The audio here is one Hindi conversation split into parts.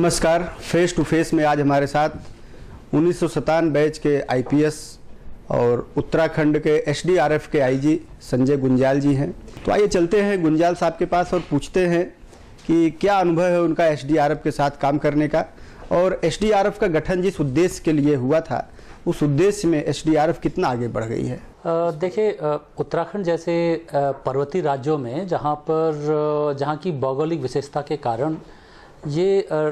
नमस्कार फेस टू फेस में आज हमारे साथ उन्नीस बैच के आईपीएस और उत्तराखंड के एसडीआरएफ के आईजी संजय गुंजाल जी हैं तो आइए चलते हैं गुंजाल साहब के पास और पूछते हैं कि क्या अनुभव है उनका एसडीआरएफ के साथ काम करने का और एसडीआरएफ का गठन जिस उद्देश्य के लिए हुआ था उस उद्देश्य में एस कितना आगे बढ़ गई है देखिए उत्तराखंड जैसे पर्वतीय राज्यों में जहाँ पर जहाँ की भौगोलिक विशेषता के कारण ये आ,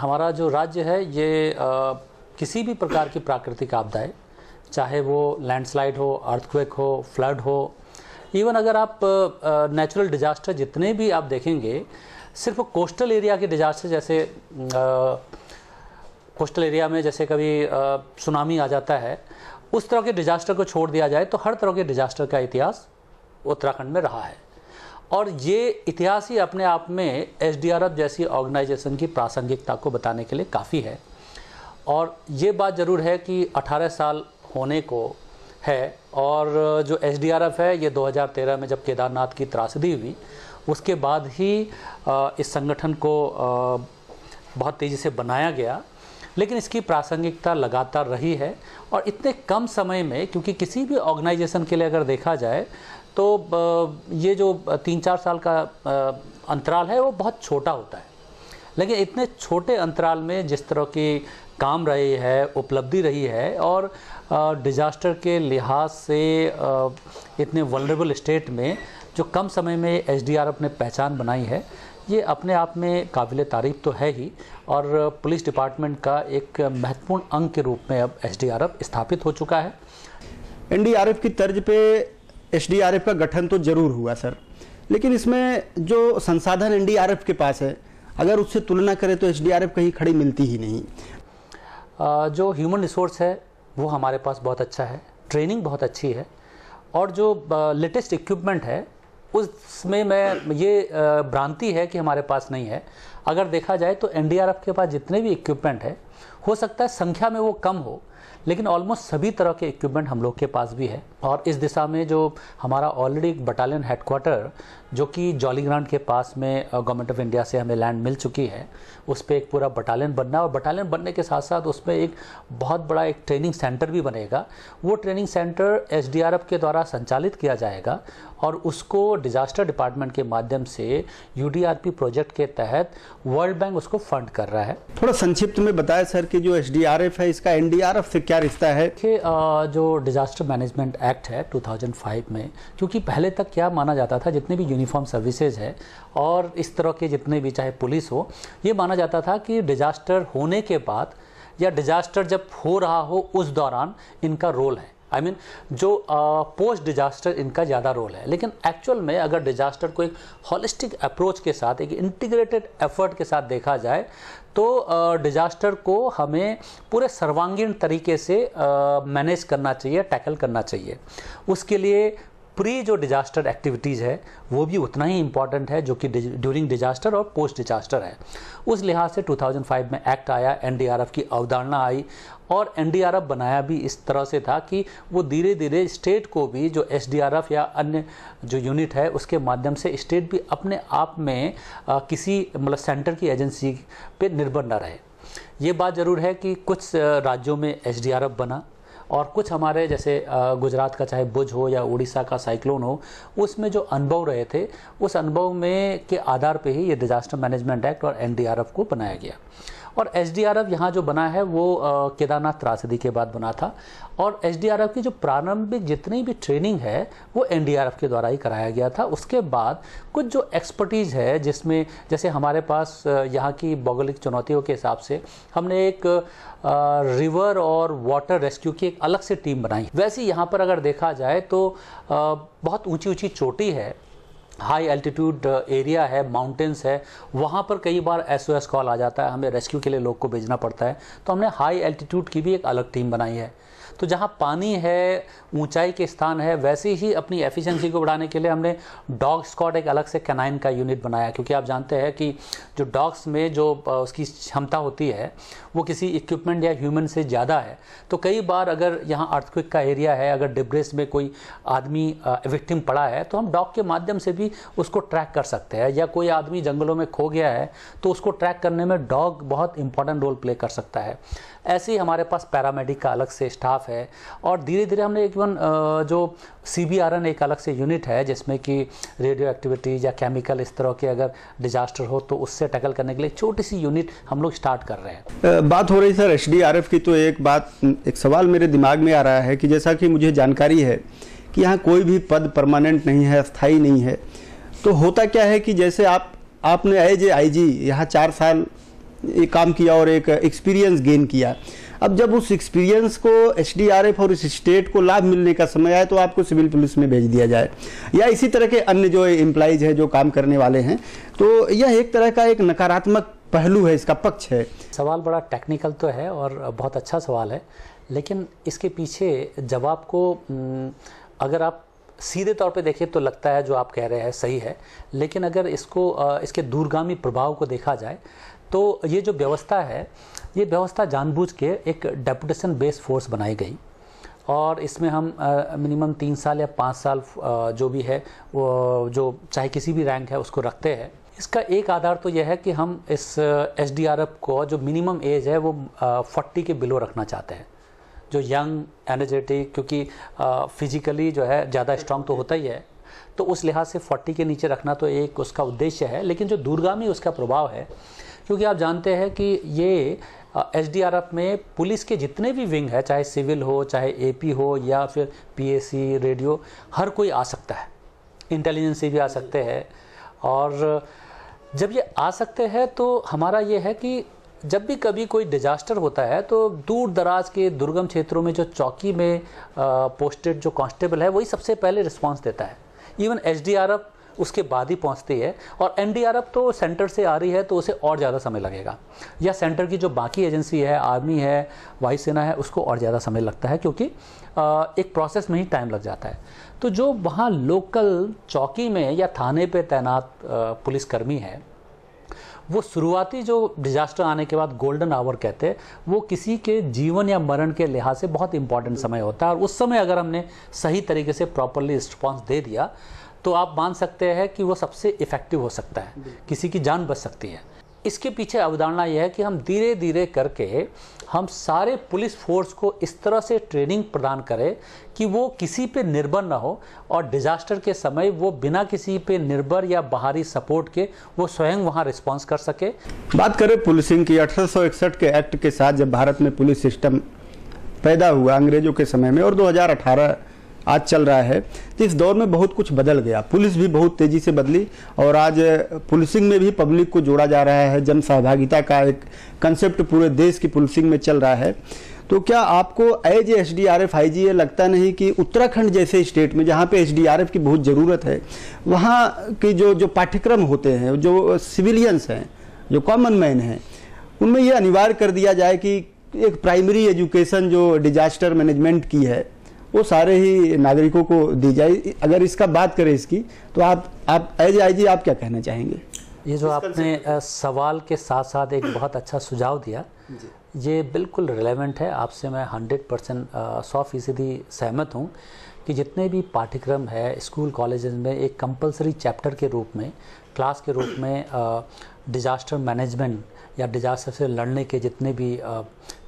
हमारा जो राज्य है ये आ, किसी भी प्रकार की प्राकृतिक आपदाएं चाहे वो लैंडस्लाइड हो अर्थक्वेक हो फ्लड हो इवन अगर आप नेचुरल डिजास्टर जितने भी आप देखेंगे सिर्फ कोस्टल एरिया के डिजास्टर जैसे आ, कोस्टल एरिया में जैसे कभी सुनामी आ जाता है उस तरह के डिजास्टर को छोड़ दिया जाए तो हर तरह के डिजास्टर का इतिहास उत्तराखंड में रहा है और ये इतिहास ही अपने आप में एस जैसी ऑर्गेनाइजेशन की प्रासंगिकता को बताने के लिए काफ़ी है और ये बात ज़रूर है कि 18 साल होने को है और जो एस है ये 2013 में जब केदारनाथ की त्रासदी हुई उसके बाद ही इस संगठन को बहुत तेज़ी से बनाया गया लेकिन इसकी प्रासंगिकता लगातार रही है और इतने कम समय में क्योंकि किसी भी ऑर्गेनाइजेशन के लिए अगर देखा जाए तो ये जो तीन चार साल का अंतराल है वो बहुत छोटा होता है लेकिन इतने छोटे अंतराल में जिस तरह की काम रही है उपलब्धि रही है और डिजास्टर के लिहाज से इतने वलरेबल स्टेट में जो कम समय में एस ने पहचान बनाई है ये अपने आप में काबिल तारीफ तो है ही और पुलिस डिपार्टमेंट का एक महत्वपूर्ण अंग के रूप में अब एस स्थापित हो चुका है एफ की तर्ज पे एसडीआरएफ का गठन तो जरूर हुआ सर लेकिन इसमें जो संसाधन एनडीआरएफ के पास है अगर उससे तुलना करें तो एसडीआरएफ कहीं खड़ी मिलती ही नहीं जो ह्यूमन रिसोर्स है वो हमारे पास बहुत अच्छा है ट्रेनिंग बहुत अच्छी है और जो लेटेस्ट इक्विपमेंट है उसमें मैं ये भ्रांति है कि हमारे पास नहीं है अगर देखा जाए तो एनडीआरएफ के पास जितने भी इक्विपमेंट है हो सकता है संख्या में वो कम हो लेकिन ऑलमोस्ट सभी तरह के इक्विपमेंट हम लोग के पास भी है और इस दिशा में जो हमारा ऑलरेडी एक बटालियन हेडक्वार्टर जो कि जॉली ग्रांड के पास में गवर्नमेंट ऑफ इंडिया से हमें लैंड मिल चुकी है उस पर एक पूरा बटालियन बनना और बटालियन बनने के साथ साथ उसमें एक बहुत बड़ा एक ट्रेनिंग सेंटर भी बनेगा वो ट्रेनिंग सेंटर एस के द्वारा संचालित किया जाएगा और उसको डिजास्टर डिपार्टमेंट के माध्यम से यू प्रोजेक्ट के तहत वर्ल्ड बैंक उसको फंड कर रहा है थोड़ा संक्षिप्त में बताया सर कि जो एस है इसका एनडीआरएफ से क्या रिश्ता है कि जो डिजास्टर मैनेजमेंट एक्ट है 2005 में क्योंकि पहले तक क्या माना जाता था जितने भी यूनिफॉर्म सर्विसेज है और इस तरह के जितने भी चाहे पुलिस हो ये माना जाता था कि डिजास्टर होने के बाद या डिजास्टर जब हो रहा हो उस दौरान इनका रोल है आई I मीन mean, जो पोस्ट uh, डिजास्टर इनका ज़्यादा रोल है लेकिन एक्चुअल में अगर डिजास्टर को एक हॉलिस्टिक अप्रोच के साथ एक इंटीग्रेटेड एफर्ट के साथ देखा जाए तो डिजास्टर uh, को हमें पूरे सर्वांगीण तरीके से मैनेज uh, करना चाहिए टैकल करना चाहिए उसके लिए प्री जो डिजास्टर एक्टिविटीज़ है वो भी उतना ही इम्पॉर्टेंट है जो कि ड्यूरिंग डिजास्टर और पोस्ट डिजास्टर है उस लिहाज से 2005 में एक्ट आया एनडीआरएफ की अवधारणा आई और एनडीआरएफ बनाया भी इस तरह से था कि वो धीरे धीरे स्टेट को भी जो एसडीआरएफ या अन्य जो यूनिट है उसके माध्यम से स्टेट भी अपने आप में आ, किसी मतलब सेंटर की एजेंसी पे निर्भर ना रहे ये बात ज़रूर है कि कुछ राज्यों में एस बना और कुछ हमारे जैसे गुजरात का चाहे भुज हो या उड़ीसा का साइक्लोन हो उसमें जो अनुभव रहे थे उस अनुभव में के आधार पर ही ये डिज़ास्टर मैनेजमेंट एक्ट और एनडीआरएफ को बनाया गया और एच डी आर एफ यहाँ जो बना है वो केदारनाथ त्रासदी के बाद बना था और एच डी आर एफ की जो प्रारंभिक जितनी भी ट्रेनिंग है वो एन डी आर एफ के द्वारा ही कराया गया था उसके बाद कुछ जो एक्सपर्टीज़ है जिसमें जैसे हमारे पास यहाँ की भौगोलिक चुनौतियों के हिसाब से हमने एक रिवर और वाटर रेस्क्यू की एक अलग से टीम बनाई वैसे यहाँ पर अगर देखा जाए तो बहुत ऊंची ऊंची चोटी है हाई एल्टीट्यूड एरिया है माउंटेंस है वहाँ पर कई बार एस कॉल आ जाता है हमें रेस्क्यू के लिए लोग को भेजना पड़ता है तो हमने हाई एल्टीट्यूड की भी एक अलग टीम बनाई है तो जहाँ पानी है ऊंचाई के स्थान है वैसे ही अपनी एफिशिएंसी को बढ़ाने के लिए हमने डॉग स्कॉट एक अलग से कैनाइन का यूनिट बनाया क्योंकि आप जानते हैं कि जो डॉग्स में जो उसकी क्षमता होती है वो किसी इक्विपमेंट या ह्यूमन से ज़्यादा है तो कई बार अगर यहाँ अर्थक्विक का एरिया है अगर डिब्रेस में कोई आदमी विक्टिम पड़ा है तो हम डॉग के माध्यम से भी उसको ट्रैक कर सकते हैं या कोई आदमी जंगलों में खो गया है तो उसको ट्रैक करने में डॉग बहुत इंपॉर्टेंट रोल प्ले कर सकता है ऐसे ही हमारे पास पैरामेडिक का अलग से स्टाफ है और धीरे धीरे हमने इवन जो सी बी आर एन एक अलग से यूनिट है जिसमें कि रेडियो एक्टिविटी या केमिकल इस तरह के अगर डिजास्टर हो तो उससे टैकल करने के लिए छोटी सी यूनिट हम लोग स्टार्ट कर रहे हैं बात हो रही sir H D R F की तो एक बात एक सवाल मेरे दिमाग में आ रहा है कि जैसा कि मुझे जानकारी है कि यहाँ कोई भी पद परमानेंट नहीं है स्थायी नहीं है तो होता क्या है कि जैसे आप आपने एज ए आई जी यहाँ चार साल काम किया और एक एक्सपीरियंस गेन किया अब जब उस एक्सपीरियंस को एसडीआरएफ और इस स्टेट को लाभ मिलने का समय आए तो आपको सिविल पुलिस में भेज दिया जाए या इसी तरह के अन्य जो एम्प्लाइज हैं जो काम करने वाले हैं तो यह एक तरह का एक नकारात्मक पहलू है इसका पक्ष है सवाल बड़ा टेक्निकल तो है और बहुत अच्छा सवाल है लेकिन इसके पीछे जवाब को हम्म, अगर आप सीधे तौर पे देखें तो लगता है जो आप कह रहे हैं सही है लेकिन अगर इसको इसके दूरगामी प्रभाव को देखा जाए तो ये जो व्यवस्था है ये व्यवस्था जानबूझ के एक डेपुटेशन बेस्ड फोर्स बनाई गई और इसमें हम मिनिमम तीन साल या पाँच साल आ, जो भी है वो जो चाहे किसी भी रैंक है उसको रखते हैं इसका एक आधार तो यह है कि हम इस एस डी आर एफ को जो मिनिमम एज है वो फोर्टी के बिलो रखना चाहते हैं जो यंग एनर्जेटिक क्योंकि फिजिकली जो है ज़्यादा स्ट्रांग तो होता ही है तो उस लिहाज से फोर्टी के नीचे रखना तो एक उसका उद्देश्य है लेकिन जो दूरगामी उसका प्रभाव है क्योंकि आप जानते हैं कि ये एच में पुलिस के जितने भी विंग है चाहे सिविल हो चाहे एपी हो या फिर पीएसी रेडियो हर कोई आ सकता है इंटेलिजेंस भी आ सकते हैं और जब ये आ सकते हैं तो हमारा ये है कि जब भी कभी कोई डिजास्टर होता है तो दूर दराज के दुर्गम क्षेत्रों में जो चौकी में पोस्टेड जो कांस्टेबल है वही सबसे पहले रिस्पांस देता है इवन एच उसके बाद ही पहुंचती है और एनडीआरएफ तो सेंटर से आ रही है तो उसे और ज़्यादा समय लगेगा या सेंटर की जो बाकी एजेंसी है आर्मी है वायुसेना है उसको और ज़्यादा समय लगता है क्योंकि एक प्रोसेस में ही टाइम लग जाता है तो जो वहाँ लोकल चौकी में या थाने पर तैनात पुलिसकर्मी है वो शुरुआती जो डिजास्टर आने के बाद गोल्डन आवर कहते हैं वो किसी के जीवन या मरण के लिहाज से बहुत इंपॉर्टेंट समय होता है और उस समय अगर हमने सही तरीके से प्रॉपरली रिस्पॉन्स दे दिया तो आप मान सकते हैं कि वो सबसे इफेक्टिव हो सकता है किसी की जान बच सकती है इसके पीछे अवधारणा यह है कि हम धीरे धीरे करके हम सारे पुलिस फोर्स को इस तरह से ट्रेनिंग प्रदान करें कि वो किसी पे निर्भर ना हो और डिजास्टर के समय वो बिना किसी पे निर्भर या बाहरी सपोर्ट के वो स्वयं वहाँ रिस्पॉन्स कर सके बात करें पुलिसिंग की अठारह के एक्ट के साथ जब भारत में पुलिस सिस्टम पैदा हुआ अंग्रेजों के समय में और दो आज चल रहा है तो इस दौर में बहुत कुछ बदल गया पुलिस भी बहुत तेज़ी से बदली और आज पुलिसिंग में भी पब्लिक को जोड़ा जा रहा है जन सहभागिता का एक कंसेप्ट पूरे देश की पुलिसिंग में चल रहा है तो क्या आपको as S D R F I G लगता नहीं कि उत्तराखंड जैसे स्टेट में जहाँ पे एस डी आर एफ की बहुत ज़रूरत है वहाँ के जो जो पाठ्यक्रम होते हैं जो सिविलियंस हैं जो कॉमन मैन हैं उनमें यह अनिवार्य कर दिया जाए कि एक प्राइमरी एजुकेशन जो डिजास्टर मैनेजमेंट की है वो सारे ही नागरिकों को दी जाए अगर इसका बात करें इसकी तो आप आप एज आई जी आप क्या कहना चाहेंगे ये जो आपने सवाल के साथ साथ एक बहुत अच्छा सुझाव दिया ये बिल्कुल रिलेवेंट है आपसे मैं हंड्रेड परसेंट सौ फीसदी सहमत हूँ कि जितने भी पाठ्यक्रम है स्कूल कॉलेजेस में एक कंपलसरी चैप्टर के रूप में क्लास के रूप में डिज़ास्टर मैनेजमेंट या डिज़ास्टर से लड़ने के जितने भी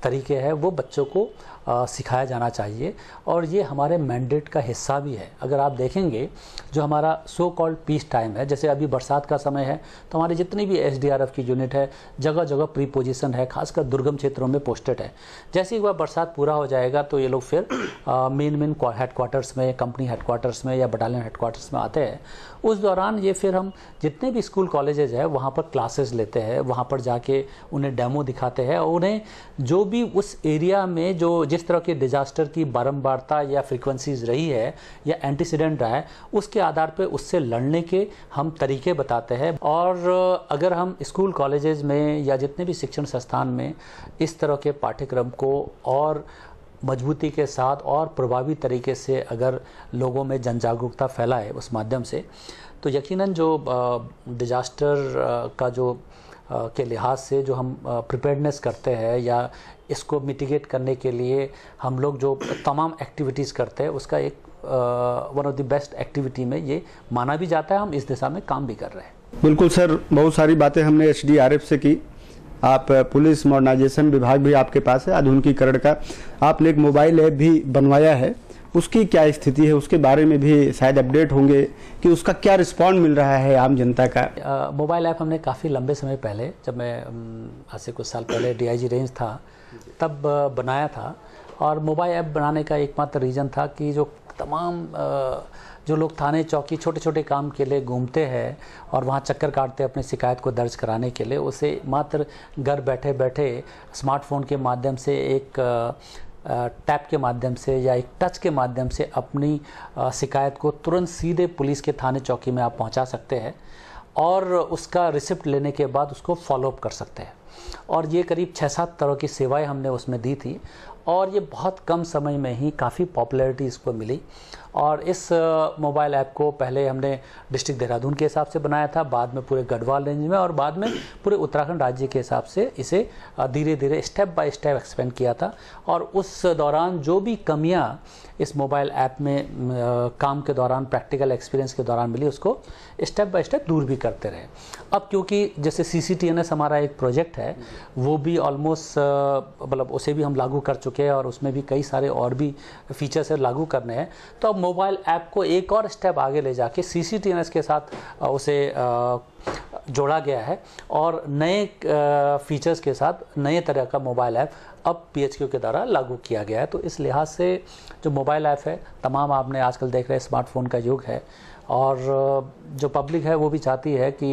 तरीके हैं वो बच्चों को सिखाया जाना चाहिए और ये हमारे मैंडेट का हिस्सा भी है अगर आप देखेंगे जो हमारा सो कॉल्ड पीस टाइम है जैसे अभी बरसात का समय है तो हमारे जितनी भी एसडीआरएफ की यूनिट है जगह जगह प्री पोजिशन है खासकर दुर्गम क्षेत्रों में पोस्टेड है जैसे ही वह बरसात पूरा हो जाएगा तो ये लोग फिर मेन मेन हेडक्वार्टर्स में कंपनी हेडक्वार्टर्स में या बटालियन हेडक्वार्टर्स में आते हैं उस दौरान ये फिर हम जितने भी स्कूल कॉलेजेज है वहाँ पर क्लासेज लेते हैं वहाँ पर जाके उन्हें डेमो दिखाते हैं और उन्हें जो भी उस एरिया में जो जिस तरह के डिजास्टर की बारंबारता या फ्रीक्वेंसीज रही है या एंटीसीडेंट रहा है उसके आधार पर उससे लड़ने के हम तरीके बताते हैं और अगर हम स्कूल कॉलेजेस में या जितने भी शिक्षण संस्थान में इस तरह के पाठ्यक्रम को और मजबूती के साथ और प्रभावी तरीके से अगर लोगों में जन जागरूकता फैलाए उस माध्यम से तो यकीनन जो डिजास्टर का जो के लिहाज से जो हम प्रिपेयर्डनेस करते हैं या इसको मिटिगेट करने के लिए हम लोग जो तमाम एक्टिविटीज़ करते हैं उसका एक one of the best activity में ये माना भी जाता है हम इस दिशा में काम भी कर रहे हैं बिल्कुल सर बहुत सारी बातें हमने एच से की आप पुलिस मॉडर्नाइजेशन विभाग भी आपके पास है आधुनिकीकरण का आपने एक मोबाइल ऐप भी बनवाया है उसकी क्या स्थिति है उसके बारे में भी शायद अपडेट होंगे कि उसका क्या रिस्पॉन्ड मिल रहा है आम जनता का मोबाइल ऐप हमने काफ़ी लंबे समय पहले जब मैं आज से कुछ साल पहले डीआईजी रेंज था तब बनाया था और मोबाइल ऐप बनाने का एकमात्र रीज़न था कि जो तमाम जो लोग थाने चौकी छोटे छोटे काम के लिए घूमते हैं और वहाँ चक्कर काटते हैं अपनी शिकायत को दर्ज कराने के लिए उसे मात्र घर बैठे बैठे स्मार्टफोन के माध्यम से एक टैप के माध्यम से या एक टच के माध्यम से अपनी शिकायत को तुरंत सीधे पुलिस के थाने चौकी में आप पहुंचा सकते हैं और उसका रिसिप्ट लेने के बाद उसको फॉलोअप कर सकते हैं और ये करीब छः सात तरह की सेवाएं हमने उसमें दी थी और ये बहुत कम समय में ही काफ़ी पॉपुलैरिटी इसको मिली और इस मोबाइल ऐप को पहले हमने डिस्ट्रिक्ट देहरादून के हिसाब से बनाया था बाद में पूरे गढ़वाल रेंज में और बाद में पूरे उत्तराखंड राज्य के हिसाब से इसे धीरे धीरे स्टेप बाय स्टेप एक्सपेंड किया था और उस दौरान जो भी कमियाँ इस मोबाइल ऐप में काम के दौरान प्रैक्टिकल एक्सपीरियंस के दौरान मिली उसको स्टेप बाय स्टेप दूर भी करते रहे अब क्योंकि जैसे C C T N S हमारा एक प्रोजेक्ट है वो भी ऑलमोस्ट मतलब उसे भी हम लागू कर चुके हैं और उसमें भी कई सारे और भी फीचर्स है लागू करने हैं तो अब मोबाइल ऐप को एक और स्टेप आगे ले जाके सी सी टी एस के साथ उसे जोड़ा गया है और नए फीचर्स के साथ नए तरह का मोबाइल ऐप अब पी के द्वारा लागू किया गया है तो इस लिहाज से जो मोबाइल ऐप है तमाम आपने आजकल देख रहे स्मार्टफोन का युग है और जो पब्लिक है वो भी चाहती है कि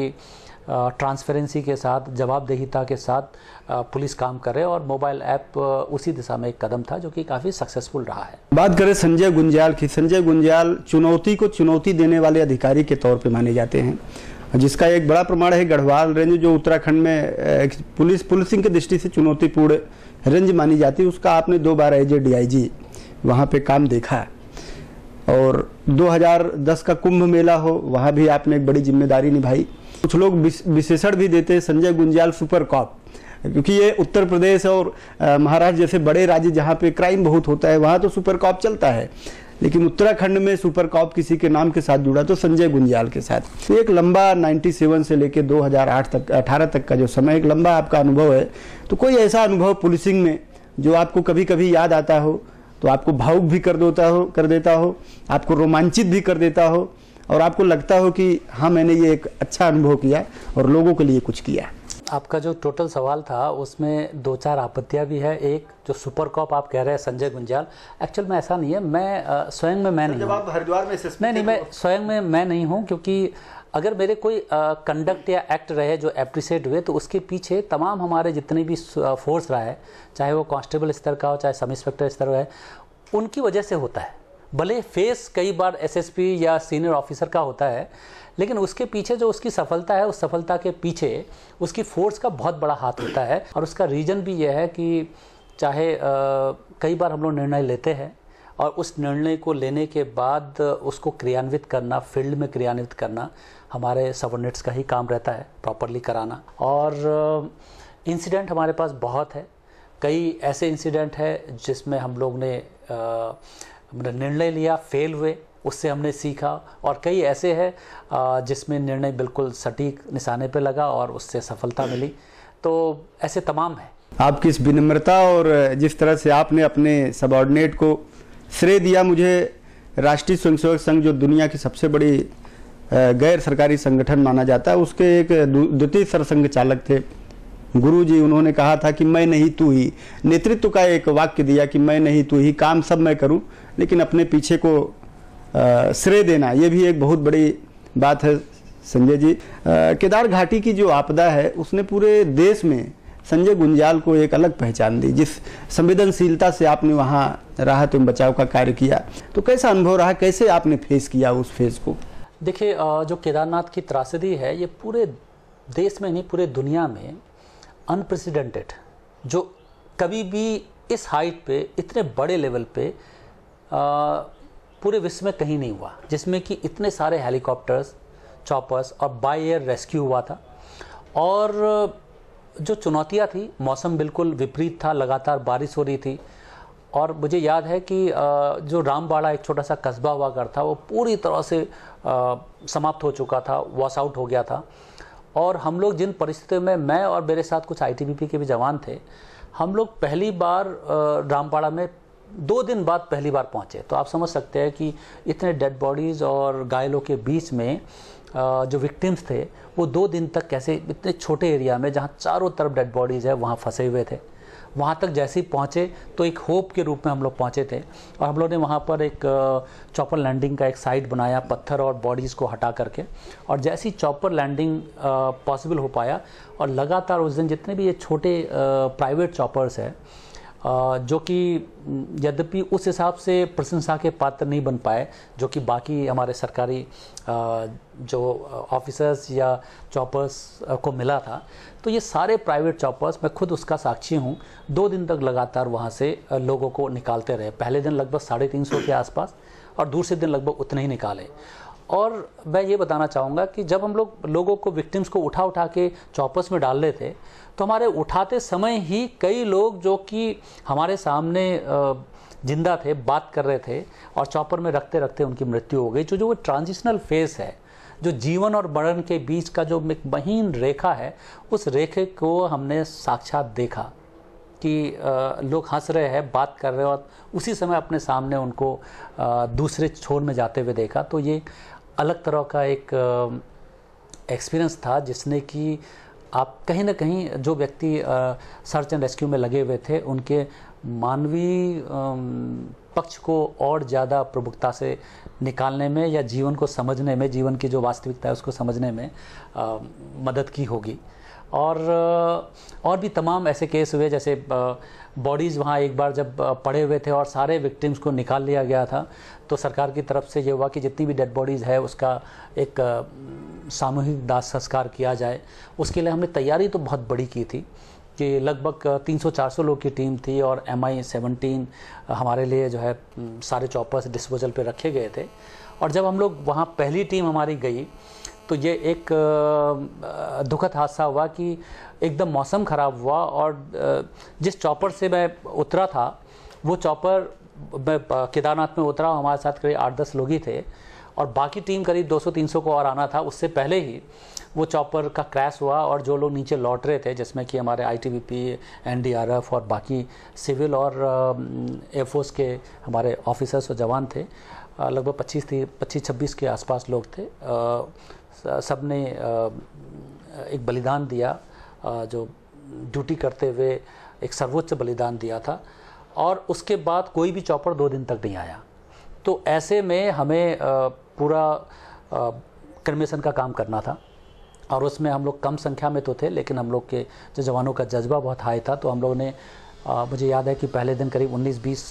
ट्रांसपेरेंसी के साथ जवाबदेहिता के साथ पुलिस काम करे और मोबाइल ऐप उसी दिशा में एक कदम था जो कि काफ़ी सक्सेसफुल रहा है बात करें संजय गुंजाल की संजय गुंजाल चुनौती को चुनौती देने वाले अधिकारी के तौर पर माने जाते हैं जिसका एक बड़ा प्रमाण है गढ़वाल रेंज जो उत्तराखंड में पुलिस पुलिसिंग की दृष्टि से चुनौतीपूर्ण रेंज मानी जाती है उसका आपने दो बार एज ए डी वहाँ पे काम देखा है और 2010 का कुंभ मेला हो वहाँ भी आपने एक बड़ी जिम्मेदारी निभाई कुछ लोग विशेषण भी देते हैं संजय गुंजाल सुपर कॉप क्योंकि ये उत्तर प्रदेश और महाराष्ट्र जैसे बड़े राज्य जहाँ पे क्राइम बहुत होता है वहाँ तो सुपर कॉप चलता है लेकिन उत्तराखंड में सुपर कॉप किसी के नाम के साथ जुड़ा तो संजय गुंजाल के साथ एक लंबा 97 से लेकर 2008 तक 18 तक का जो समय एक लंबा आपका अनुभव है तो कोई ऐसा अनुभव पुलिसिंग में जो आपको कभी कभी याद आता हो तो आपको भावुक भी कर देता हो कर देता हो आपको रोमांचित भी कर देता हो और आपको लगता हो कि हाँ मैंने ये एक अच्छा अनुभव किया और लोगों के लिए कुछ किया आपका जो टोटल सवाल था उसमें दो चार आपत्तियां भी है एक जो सुपर कॉप आप कह रहे हैं संजय गुंजाल एक्चुअल में ऐसा नहीं है मैं स्वयं में मैं तो नहीं हूँ हरिद्वार में नहीं नहीं मैं तो- स्वयं में मैं नहीं हूँ क्योंकि अगर मेरे कोई कंडक्ट या एक्ट रहे जो एप्रिसिएट हुए तो उसके पीछे तमाम हमारे जितने भी फोर्स रहा है चाहे वो कांस्टेबल स्तर का हो चाहे सब इंस्पेक्टर स्तर का है उनकी वजह से होता है भले फेस कई बार एसएसपी या सीनियर ऑफिसर का होता है लेकिन उसके पीछे जो उसकी सफलता है उस सफलता के पीछे उसकी फोर्स का बहुत बड़ा हाथ होता है और उसका रीज़न भी यह है कि चाहे आ, कई बार हम लोग निर्णय लेते हैं और उस निर्णय को लेने के बाद उसको क्रियान्वित करना फील्ड में क्रियान्वित करना हमारे सबोर्डिनेट्स का ही काम रहता है प्रॉपरली कराना और इंसिडेंट हमारे पास बहुत है कई ऐसे इंसिडेंट है जिसमें हम लोग ने आ, हमने निर्णय लिया फेल हुए उससे हमने सीखा और कई ऐसे हैं जिसमें निर्णय बिल्कुल सटीक निशाने पर लगा और उससे सफलता मिली तो ऐसे तमाम हैं आपकी इस विनम्रता और जिस तरह से आपने अपने सबॉर्डिनेट को श्रेय दिया मुझे राष्ट्रीय स्वयंसेवक संघ जो दुनिया की सबसे बड़ी गैर सरकारी संगठन माना जाता है उसके एक द्वितीय सरसंघ चालक थे गुरु जी उन्होंने कहा था कि मैं नहीं तू ही नेतृत्व का एक वाक्य दिया कि मैं नहीं तू ही काम सब मैं करूं लेकिन अपने पीछे को श्रेय देना ये भी एक बहुत बड़ी बात है संजय जी केदार घाटी की जो आपदा है उसने पूरे देश में संजय गुंजाल को एक अलग पहचान दी जिस संवेदनशीलता से आपने वहाँ राहत एवं बचाव का कार्य किया तो कैसा अनुभव रहा कैसे आपने फेस किया उस फेज को देखिए जो केदारनाथ की त्रासदी है ये पूरे देश में नहीं पूरे दुनिया में अनप्रेसिडेंटेड जो कभी भी इस हाइट पे इतने बड़े लेवल पे आ, पूरे विश्व में कहीं नहीं हुआ जिसमें कि इतने सारे हेलीकॉप्टर्स चॉपर्स और बाई एयर रेस्क्यू हुआ था और जो चुनौतियाँ थी मौसम बिल्कुल विपरीत था लगातार बारिश हो रही थी और मुझे याद है कि जो रामबाड़ा एक छोटा सा कस्बा हुआ करता वो पूरी तरह से समाप्त हो चुका था वॉश आउट हो गया था और हम लोग जिन परिस्थितियों में मैं और मेरे साथ कुछ आईटीबीपी के भी जवान थे हम लोग पहली बार रामपाड़ा में दो दिन बाद पहली बार पहुंचे तो आप समझ सकते हैं कि इतने डेड बॉडीज़ और घायलों के बीच में जो विक्टिम्स थे वो दो दिन तक कैसे इतने छोटे एरिया में जहाँ चारों तरफ डेड बॉडीज़ है वहाँ फंसे हुए थे वहाँ तक जैसे ही पहुँचे तो एक होप के रूप में हम लोग पहुँचे थे और हम लोग ने वहाँ पर एक चॉपर लैंडिंग का एक साइट बनाया पत्थर और बॉडीज़ को हटा करके और जैसी चॉपर लैंडिंग पॉसिबल हो पाया और लगातार उस दिन जितने भी ये छोटे प्राइवेट चॉपर्स हैं जो कि यद्यपि उस हिसाब से प्रशंसा के पात्र नहीं बन पाए जो कि बाकी हमारे सरकारी जो ऑफिसर्स या चॉपर्स को मिला था तो ये सारे प्राइवेट चॉपर्स मैं खुद उसका साक्षी हूँ दो दिन तक लगातार वहाँ से लोगों को निकालते रहे पहले दिन लगभग साढ़े तीन सौ के आसपास और दूसरे दिन लगभग उतने ही निकाले और मैं ये बताना चाहूँगा कि जब हम लोग लोगों को विक्टिम्स को उठा उठा के चौपस में डाल रहे थे तो हमारे उठाते समय ही कई लोग जो कि हमारे सामने जिंदा थे बात कर रहे थे और चौपर में रखते रखते उनकी मृत्यु हो गई जो जो वो ट्रांजिशनल फेस है जो जीवन और मरण के बीच का जो एक महीन रेखा है उस रेखे को हमने साक्षात देखा कि लोग हंस रहे हैं बात कर रहे हैं और उसी समय अपने सामने उनको दूसरे छोर में जाते हुए देखा तो ये अलग तरह का एक एक्सपीरियंस था जिसने कि आप कहीं ना कहीं जो व्यक्ति सर्च एंड रेस्क्यू में लगे हुए थे उनके मानवीय पक्ष को और ज़्यादा प्रमुखता से निकालने में या जीवन को समझने में जीवन की जो वास्तविकता है उसको समझने में आ, मदद की होगी और और भी तमाम ऐसे केस हुए जैसे बॉडीज़ वहाँ एक बार जब पड़े हुए थे और सारे विक्टिम्स को निकाल लिया गया था तो सरकार की तरफ से ये हुआ कि जितनी भी डेड बॉडीज़ है उसका एक सामूहिक दाह संस्कार किया जाए उसके लिए हमने तैयारी तो बहुत बड़ी की थी कि लगभग 300-400 लोग की टीम थी और एम आई सेवनटीन हमारे लिए जो है सारे चौपस डिस्पोजल पर रखे गए थे और जब हम लोग वहाँ पहली टीम हमारी गई तो ये एक दुखद हादसा हुआ कि एकदम मौसम ख़राब हुआ और जिस चॉपर से मैं उतरा था वो चॉपर मैं केदारनाथ में उतरा हमारे साथ करीब आठ दस लोग ही थे और बाकी टीम करीब 200-300 को और आना था उससे पहले ही वो चॉपर का क्रैश हुआ और जो लोग नीचे लौट रहे थे जिसमें कि हमारे आईटीबीपी एनडीआरएफ और बाकी सिविल और एयरफोर्स के हमारे ऑफिसर्स और जवान थे लगभग 25 थी पच्चीस छब्बीस के आसपास लोग थे सब ने एक बलिदान दिया जो ड्यूटी करते हुए एक सर्वोच्च बलिदान दिया था और उसके बाद कोई भी चौपड़ दो दिन तक नहीं आया तो ऐसे में हमें पूरा क्रमेशन का काम करना था और उसमें हम लोग कम संख्या में तो थे लेकिन हम लोग के जो जवानों का जज्बा बहुत हाई था तो हम लोगों ने मुझे याद है कि पहले दिन करीब 19-20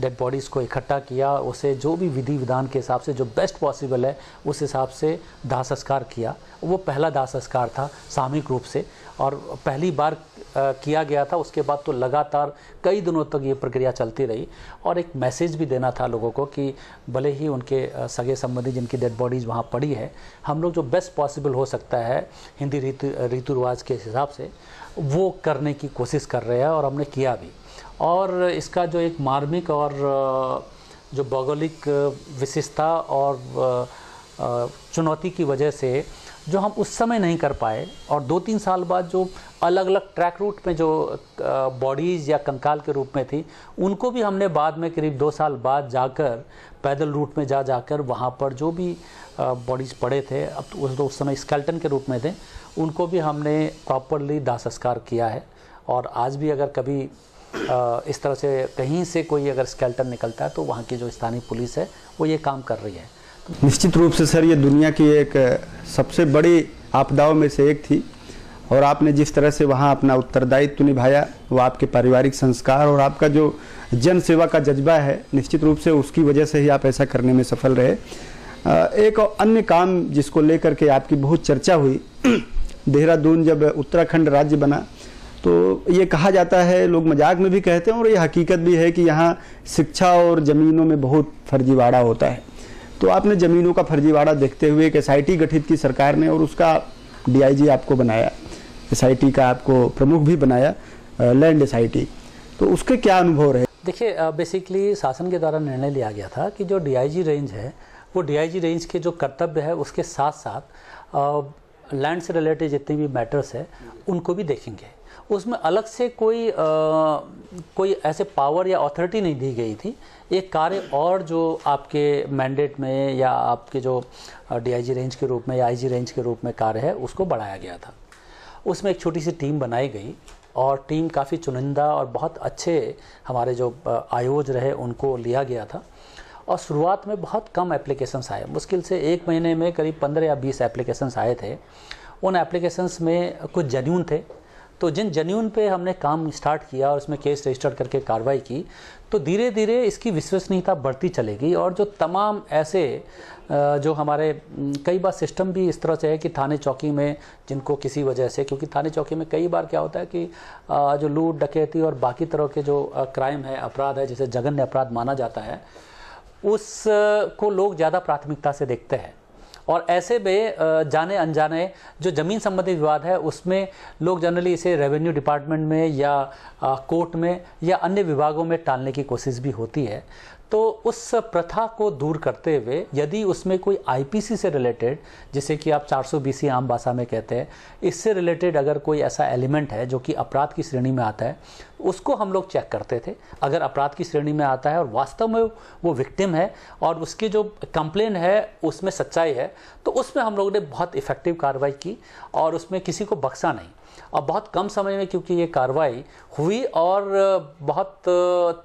डेड बॉडीज़ को इकट्ठा किया उसे जो भी विधि विधान के हिसाब से जो बेस्ट पॉसिबल है उस हिसाब से दाह संस्कार किया वो पहला दाह संस्कार था सामूहिक रूप से और पहली बार किया गया था उसके बाद तो लगातार कई दिनों तक ये प्रक्रिया चलती रही और एक मैसेज भी देना था लोगों को कि भले ही उनके सगे संबंधी जिनकी डेड बॉडीज़ वहाँ पड़ी है हम लोग जो बेस्ट पॉसिबल हो सकता है हिंदी रीति रीति रिवाज के हिसाब से वो करने की कोशिश कर रहे हैं और हमने किया भी और इसका जो एक मार्मिक और जो भौगोलिक विशेषता और चुनौती की वजह से जो हम उस समय नहीं कर पाए और दो तीन साल बाद जो अलग अलग ट्रैक रूट में जो बॉडीज़ या कंकाल के रूप में थी उनको भी हमने बाद में करीब दो साल बाद जाकर पैदल रूट में जा जाकर वहाँ पर जो भी बॉडीज़ पड़े थे अब तो उस, उस समय स्केल्टन के रूप में थे उनको भी हमने प्रॉपरली दाह संस्कार किया है और आज भी अगर कभी इस तरह से कहीं से कोई अगर स्केल्टन निकलता है तो वहाँ की जो स्थानीय पुलिस है वो ये काम कर रही है निश्चित रूप से सर ये दुनिया की एक सबसे बड़ी आपदाओं में से एक थी और आपने जिस तरह से वहाँ अपना उत्तरदायित्व निभाया वो आपके पारिवारिक संस्कार और आपका जो जन सेवा का जज्बा है निश्चित रूप से उसकी वजह से ही आप ऐसा करने में सफल रहे एक अन्य काम जिसको लेकर के आपकी बहुत चर्चा हुई देहरादून जब उत्तराखंड राज्य बना तो ये कहा जाता है लोग मजाक में भी कहते हैं और ये हकीकत भी है कि यहाँ शिक्षा और ज़मीनों में बहुत फर्जीवाड़ा होता है तो आपने ज़मीनों का फर्जीवाड़ा देखते हुए एक एस गठित की सरकार ने और उसका डीआईजी आपको बनाया एस का आपको प्रमुख भी बनाया लैंड एस तो उसके क्या अनुभव रहे देखिए बेसिकली शासन के द्वारा निर्णय लिया गया था कि जो डीआईजी रेंज है वो डीआईजी रेंज के जो कर्तव्य है उसके साथ साथ लैंड से रिलेटेड जितने भी मैटर्स है उनको भी देखेंगे उसमें अलग से कोई आ, कोई ऐसे पावर या अथॉरिटी नहीं दी गई थी एक कार्य और जो आपके मैंडेट में या आपके जो डीआईजी रेंज के रूप में या आईजी रेंज के रूप में कार्य है उसको बढ़ाया गया था उसमें एक छोटी सी टीम बनाई गई और टीम काफ़ी चुनिंदा और बहुत अच्छे हमारे जो आयोज रहे उनको लिया गया था और शुरुआत में बहुत कम एप्लीकेशंस आए मुश्किल से एक महीने में करीब पंद्रह या बीस एप्लीकेशंस आए थे उन एप्लीकेशंस में कुछ जेन्यून थे तो जिन जनून पे हमने काम स्टार्ट किया और उसमें केस रजिस्टर करके कार्रवाई की तो धीरे धीरे इसकी विश्वसनीयता बढ़ती चलेगी और जो तमाम ऐसे जो हमारे कई बार सिस्टम भी इस तरह से है कि थाने चौकी में जिनको किसी वजह से क्योंकि थाने चौकी में कई बार क्या होता है कि जो लूट डकैती और बाकी तरह के जो क्राइम है अपराध है जिसे जघन्य अपराध माना जाता है उस को लोग ज़्यादा प्राथमिकता से देखते हैं और ऐसे में जाने अनजाने जो ज़मीन संबंधी विवाद है उसमें लोग जनरली इसे रेवेन्यू डिपार्टमेंट में या कोर्ट में या अन्य विभागों में टालने की कोशिश भी होती है तो उस प्रथा को दूर करते हुए यदि उसमें कोई आईपीसी से रिलेटेड जैसे कि आप 400 बीसी आम भाषा में कहते हैं इससे रिलेटेड अगर कोई ऐसा एलिमेंट है जो कि अपराध की श्रेणी में आता है उसको हम लोग चेक करते थे अगर अपराध की श्रेणी में आता है और वास्तव में वो विक्टिम है और उसकी जो कंप्लेन है उसमें सच्चाई है तो उसमें हम लोगों ने बहुत इफेक्टिव कार्रवाई की और उसमें किसी को बक्सा नहीं अब बहुत कम समय में क्योंकि ये कार्रवाई हुई और बहुत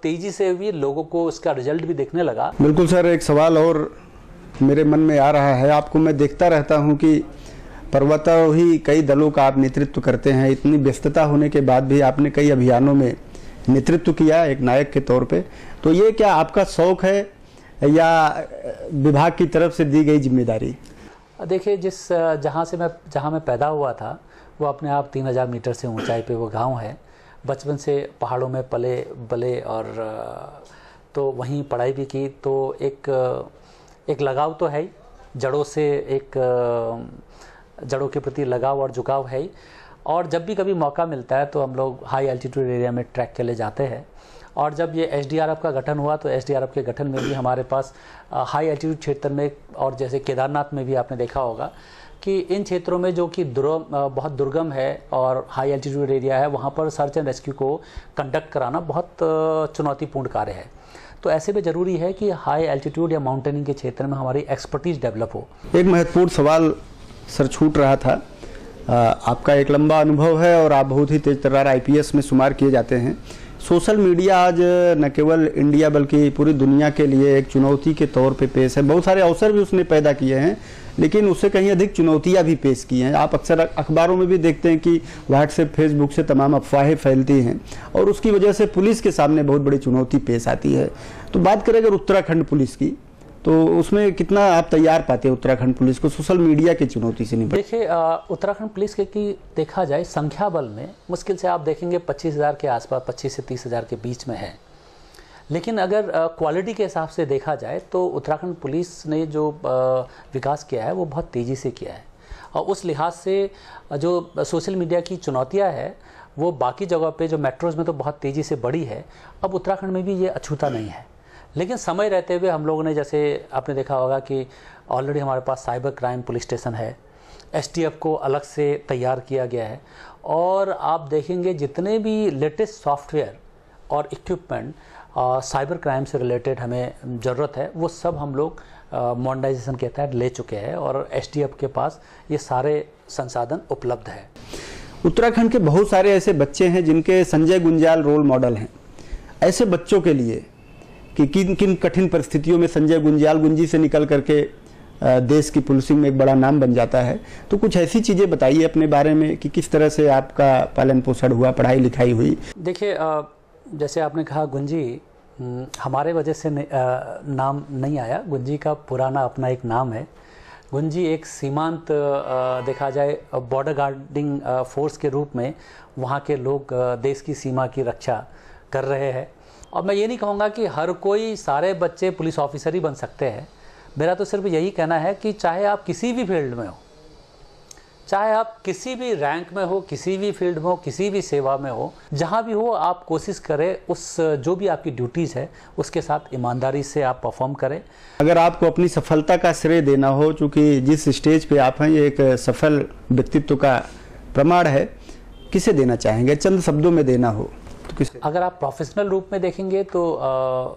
तेजी से हुई लोगों को इसका रिजल्ट भी देखने लगा बिल्कुल सर एक सवाल और मेरे मन में आ रहा है आपको मैं देखता रहता हूँ कि ही कई दलों का आप नेतृत्व करते हैं इतनी व्यस्तता होने के बाद भी आपने कई अभियानों में नेतृत्व किया एक नायक के तौर पे तो ये क्या आपका शौक है या विभाग की तरफ से दी गई जिम्मेदारी देखिए जिस जहाँ से मैं जहाँ मैं पैदा हुआ था वो अपने आप 3000 मीटर से ऊंचाई पे वो गांव है बचपन से पहाड़ों में पले बले और तो वहीं पढ़ाई भी की तो एक एक लगाव तो है ही जड़ों से एक जड़ों के प्रति लगाव और झुकाव है ही और जब भी कभी मौका मिलता है तो हम लोग हाई एल्टीट्यूड एरिया में ट्रैक के लिए जाते हैं और जब ये एस का गठन हुआ तो एस के गठन में भी हमारे पास हाई एल्टीट्यूड क्षेत्र में और जैसे केदारनाथ में भी आपने देखा होगा कि इन क्षेत्रों में जो कि बहुत दुर्गम है और हाई एल्टीट्यूड एरिया है वहाँ पर सर्च एंड रेस्क्यू को कंडक्ट कराना बहुत चुनौतीपूर्ण कार्य है तो ऐसे में जरूरी है कि हाई एल्टीट्यूड या माउंटेनिंग के क्षेत्र में हमारी एक्सपर्टीज डेवलप हो एक महत्वपूर्ण सवाल सर छूट रहा था आपका एक लंबा अनुभव है और आप बहुत ही तेज तरार आई में शुमार किए जाते हैं सोशल मीडिया आज न केवल इंडिया बल्कि पूरी दुनिया के लिए एक चुनौती के तौर पे पेश है बहुत सारे अवसर भी उसने पैदा किए हैं लेकिन उससे कहीं अधिक चुनौतियाँ भी पेश की हैं आप अक्सर अखबारों में भी देखते हैं कि व्हाट्सएप फेसबुक से तमाम अफवाहें फैलती हैं और उसकी वजह से पुलिस के सामने बहुत बड़ी चुनौती पेश आती है तो बात करें अगर उत्तराखंड पुलिस की तो उसमें कितना आप तैयार पाते हैं उत्तराखंड पुलिस को सोशल मीडिया की चुनौती से निपट देखिए उत्तराखंड पुलिस के की देखा जाए संख्या बल में मुश्किल से आप देखेंगे पच्चीस हज़ार के आसपास पच्चीस से तीस हज़ार के बीच में है लेकिन अगर क्वालिटी के हिसाब से देखा जाए तो उत्तराखंड पुलिस ने जो विकास किया है वो बहुत तेज़ी से किया है और उस लिहाज से जो सोशल मीडिया की चुनौतियाँ है वो बाकी जगह पे जो मेट्रोज में तो बहुत तेज़ी से बढ़ी है अब उत्तराखंड में भी ये अछूता नहीं है लेकिन समय रहते हुए हम लोगों ने जैसे आपने देखा होगा कि ऑलरेडी हमारे पास साइबर क्राइम पुलिस स्टेशन है एसटीएफ को अलग से तैयार किया गया है और आप देखेंगे जितने भी लेटेस्ट सॉफ्टवेयर और इक्विपमेंट साइबर क्राइम से रिलेटेड हमें ज़रूरत है वो सब हम लोग मॉडर्नाइजेशन के तहत ले चुके हैं और एस के पास ये सारे संसाधन उपलब्ध है उत्तराखंड के बहुत सारे ऐसे बच्चे हैं जिनके संजय गुंजाल रोल मॉडल हैं ऐसे बच्चों के लिए कि किन किन कठिन परिस्थितियों में संजय गुंजाल गुंजी से निकल करके देश की पुलिसिंग में एक बड़ा नाम बन जाता है तो कुछ ऐसी चीज़ें बताइए अपने बारे में कि किस तरह से आपका पालन पोषण हुआ पढ़ाई लिखाई हुई देखिए जैसे आपने कहा गुंजी हमारे वजह से न, आ, नाम नहीं आया गुंजी का पुराना अपना एक नाम है गुंजी एक सीमांत देखा जाए बॉर्डर गार्डिंग फोर्स के रूप में वहाँ के लोग देश की सीमा की रक्षा कर रहे हैं और मैं ये नहीं कहूँगा कि हर कोई सारे बच्चे पुलिस ऑफिसर ही बन सकते हैं मेरा तो सिर्फ यही कहना है कि चाहे आप किसी भी फील्ड में हो चाहे आप किसी भी रैंक में हो किसी भी फील्ड में हो किसी भी सेवा में हो जहाँ भी हो आप कोशिश करें उस जो भी आपकी ड्यूटीज़ है उसके साथ ईमानदारी से आप परफॉर्म करें अगर आपको अपनी सफलता का श्रेय देना हो चूँकि जिस स्टेज पे आप हैं ये एक सफल व्यक्तित्व का प्रमाण है किसे देना चाहेंगे चंद शब्दों में देना हो तो किसे अगर आप प्रोफेशनल रूप में देखेंगे तो आ,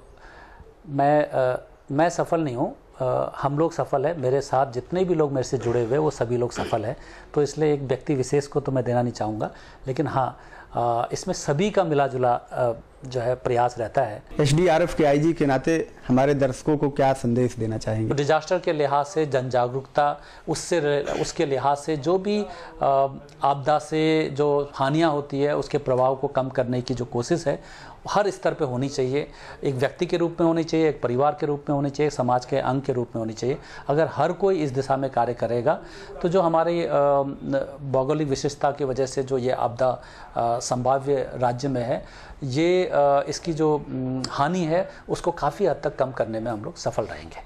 मैं आ, मैं सफल नहीं हूँ हम लोग सफल है मेरे साथ जितने भी लोग मेरे से जुड़े हुए वो सभी लोग सफल है तो इसलिए एक व्यक्ति विशेष को तो मैं देना नहीं चाहूँगा लेकिन हाँ इसमें सभी का मिला जुला जो है प्रयास रहता है एफ के आईजी के नाते हमारे दर्शकों को क्या संदेश देना चाहेंगे डिजास्टर के लिहाज से जन जागरूकता उससे उसके लिहाज से जो भी आपदा से जो हानियाँ होती है उसके प्रभाव को कम करने की जो कोशिश है हर स्तर पे होनी चाहिए एक व्यक्ति के रूप में होनी चाहिए एक परिवार के रूप में होनी चाहिए समाज के अंग के रूप में होनी चाहिए अगर हर कोई इस दिशा में कार्य करेगा तो जो हमारी भौगोलिक विशेषता की वजह से जो ये आपदा संभाव्य राज्य में है ये इसकी जो हानि है उसको काफ़ी हद तक कम करने में हम लोग सफल रहेंगे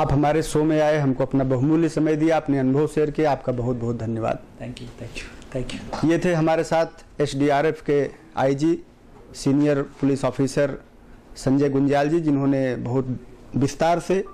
आप हमारे शो में आए हमको अपना बहुमूल्य समय दिया अपने अनुभव शेयर किया आपका बहुत बहुत धन्यवाद thank you thank you thank you ये थे हमारे साथ एसडीआरएफ के IG senior police officer Sanjay Gunjal ji जिन्होंने बहुत विस्तार से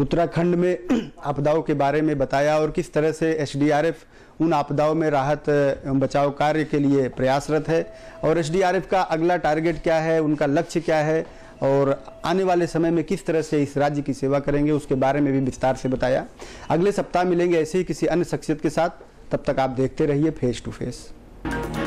उत्तराखंड में आपदाओं के बारे में बताया और किस तरह से एसडीआरएफ उन आपदाओं में राहत एवं बचाव कार्य के लिए प्रयासरत है और एसडीआरएफ का अगला टारगेट क्या है उनका लक्ष्य क्या है और आने वाले समय में किस तरह से इस राज्य की सेवा करेंगे उसके बारे में भी विस्तार से बताया अगले सप्ताह मिलेंगे ऐसे ही किसी अन्य शख्सियत के साथ तब तक आप देखते रहिए फेस टू फेस